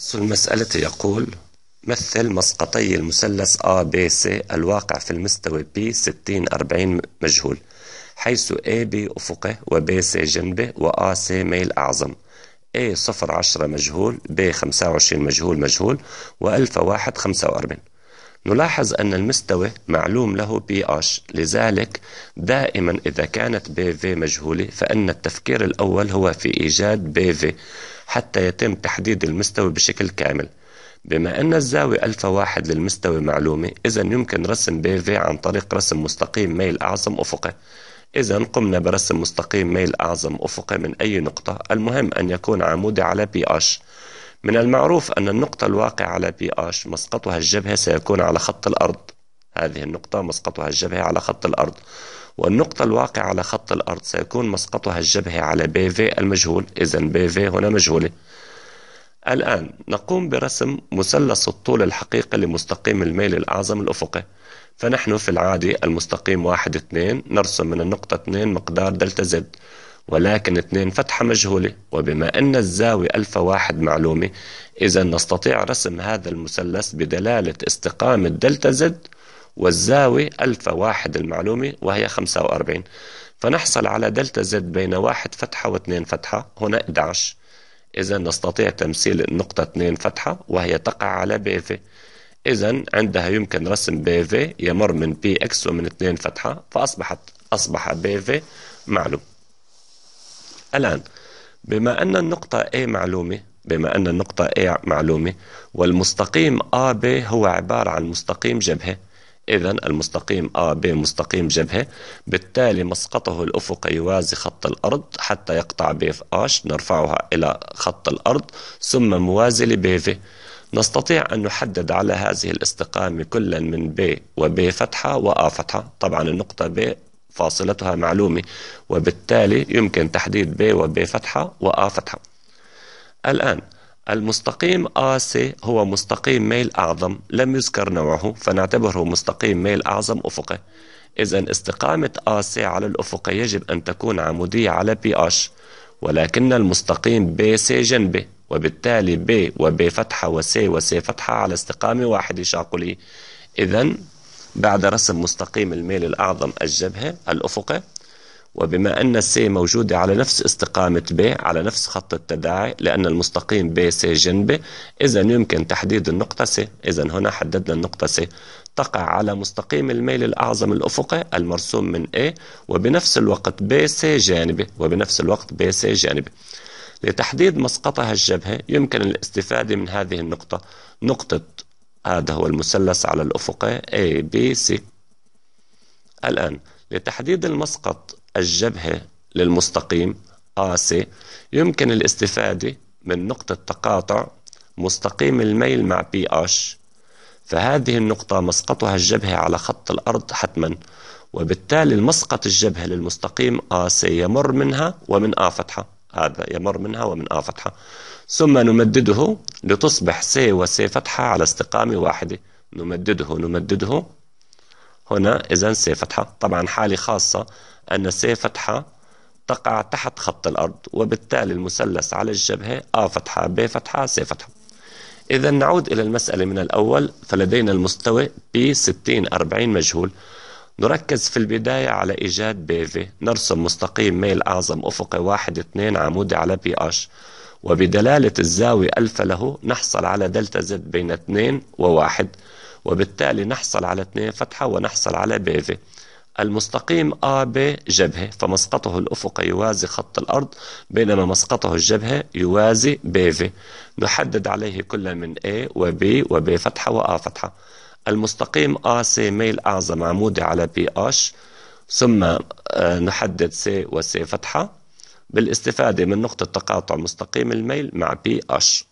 أصل المسألة يقول مثل مسقطي المثلث ABC الواقع في المستوى B 60 40 مجهول حيث AB أفقه و C جنبه و C ميل أعظم A 0 10 مجهول B 25 مجهول مجهول و ألفا 1 45 نلاحظ أن المستوى معلوم له pH لذلك دائما إذا كانت BV مجهولة فإن التفكير الأول هو في إيجاد BV حتى يتم تحديد المستوى بشكل كامل بما أن الزاوية ألفا واحد للمستوى معلومة إذا يمكن رسم BV عن طريق رسم مستقيم ميل أعظم أفقي إذا قمنا برسم مستقيم ميل أعظم أفقي من أي نقطة المهم أن يكون عمودي على pH من المعروف أن النقطة الواقعة على بي اش مسقطها الجبهة سيكون على خط الأرض هذه النقطة مسقطها الجبهة على خط الأرض والنقطة الواقعة على خط الأرض سيكون مسقطها الجبهة على بي في المجهول إذا بي في هنا مجهولة الآن نقوم برسم مثلث الطول الحقيقي لمستقيم الميل الأعظم الأفقي فنحن في العادي المستقيم واحد اثنين نرسم من النقطة اثنين مقدار دلتا زد ولكن اثنين فتحة مجهولة وبما أن الزاوية ألفا واحد معلومة إذا نستطيع رسم هذا المثلث بدلالة استقامة دلتا زد والزاوية ألفا واحد المعلومة وهي 45 فنحصل على دلتا زد بين واحد فتحة واثنين فتحة هنا 11 إذا نستطيع تمثيل النقطة اثنين فتحة وهي تقع على بيفي إذا عندها يمكن رسم بيفي يمر من بي إكس ومن اثنين فتحة فأصبحت أصبح بيفي معلوم الآن بما أن النقطة A معلومة بما أن النقطة A معلومة والمستقيم AB هو عبارة عن مستقيم جبهة إذا المستقيم AB مستقيم جبهة بالتالي مسقطه الأفقي يوازي خط الأرض حتى يقطع آش نرفعها إلى خط الأرض ثم موازي ل BV نستطيع أن نحدد على هذه الاستقامة كلا من ب B فتحة و A فتحة طبعا النقطة ب فاصلتها معلومة وبالتالي يمكن تحديد ب وب فتحة وآ فتحة الآن المستقيم AC هو مستقيم ميل أعظم لم يذكر نوعه فنعتبره مستقيم ميل أعظم أفقي إذا استقامة AC على الأفق يجب أن تكون عمودية على PH ولكن المستقيم BC جنبه وبالتالي و ب فتحة وC وC فتحة على استقامة واحدة شاقولية إذا بعد رسم مستقيم الميل الأعظم الجبهة الأفقي وبما أن السي موجودة على نفس استقامة ب على نفس خط التداعي لأن المستقيم ب سي جنبه إذا يمكن تحديد النقطة سي إذا هنا حددنا النقطة سي تقع على مستقيم الميل الأعظم الأفقي المرسوم من A وبنفس الوقت ب سي جانبه وبنفس الوقت ب سي جانبه لتحديد مسقطها الجبهة يمكن الاستفادة من هذه النقطة نقطة هذا هو المثلث على الأفق A B C الآن لتحديد المسقط الجبهة للمستقيم AC يمكن الاستفادة من نقطة تقاطع مستقيم الميل مع PH فهذه النقطة مسقطها الجبهة على خط الأرض حتما وبالتالي المسقط الجبهة للمستقيم AC يمر منها ومن A فتحة هذا يمر منها ومن آ آه فتحة ثم نمدده لتصبح س وس فتحة على استقامة واحدة نمدده نمدده هنا إذا س فتحة طبعا حالة خاصة أن س فتحة تقع تحت خط الأرض وبالتالي المثلث على الجبهة آ فتحة ب فتحة س فتحة إذا نعود إلى المسألة من الأول فلدينا المستوى ب 60 40 مجهول نركز في البداية على إيجاد بيفي نرسم مستقيم ميل أعظم أفقي واحد اثنين عمودي على بي أش وبدلالة الزاوية ألفا له نحصل على دلتا زد بين اثنين وواحد وبالتالي نحصل على اثنين فتحة ونحصل على بيفي المستقيم AB جبهة فمسقطه الأفقي يوازي خط الأرض بينما مسقطه الجبهة يوازي BV نحدد عليه كل من A و B و B فتحة و A فتحة المستقيم AC ميل أعظم عمودي على PH ثم نحدد C و C فتحة بالاستفادة من نقطة تقاطع مستقيم الميل مع PH